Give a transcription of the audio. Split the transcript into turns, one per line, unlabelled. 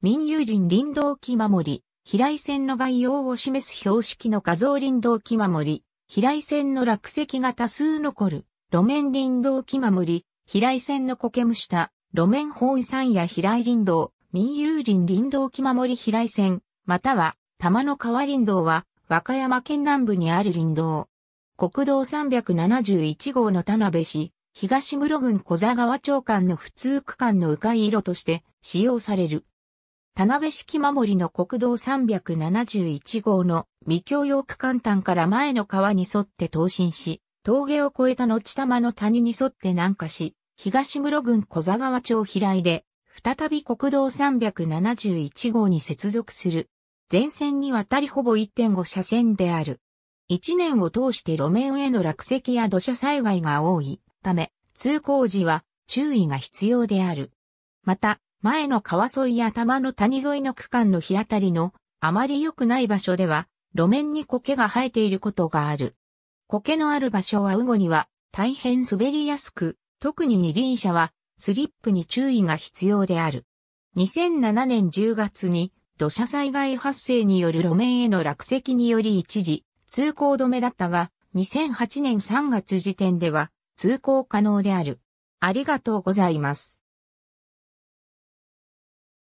民有林林道木守、平井線の概要を示す標識
の画像林道木守、平井線の落石が多数残る、路面林道木守、平井線の苔むした、路面本山や平井林道、民有林林道木守平井線、または玉の川林道は、和歌山県南部にある林道。国道371号の田辺市、東室郡小座川町間の普通区間の迂回路として使用される。田辺式守りの国道371号の未京洋区間端から前の川に沿って東進し、峠を越えた後玉の谷に沿って南下し、東室郡小座川町平井で、再び国道371号に接続する。全線にわたりほぼ1.5車線である。1年を通して路面への落石や土砂災害が多いため、通行時は注意が必要である。また、前の川沿いや玉の谷沿いの区間の日当たりのあまり良くない場所では路面に苔が生えていることがある。苔のある場所は雨後には大変滑りやすく、特に二輪車はスリップに注意が必要である。2007年10月に土砂災害発生による路面への落石により一時通行止めだったが、2008年3月時点では通行
可能である。ありがとうございます。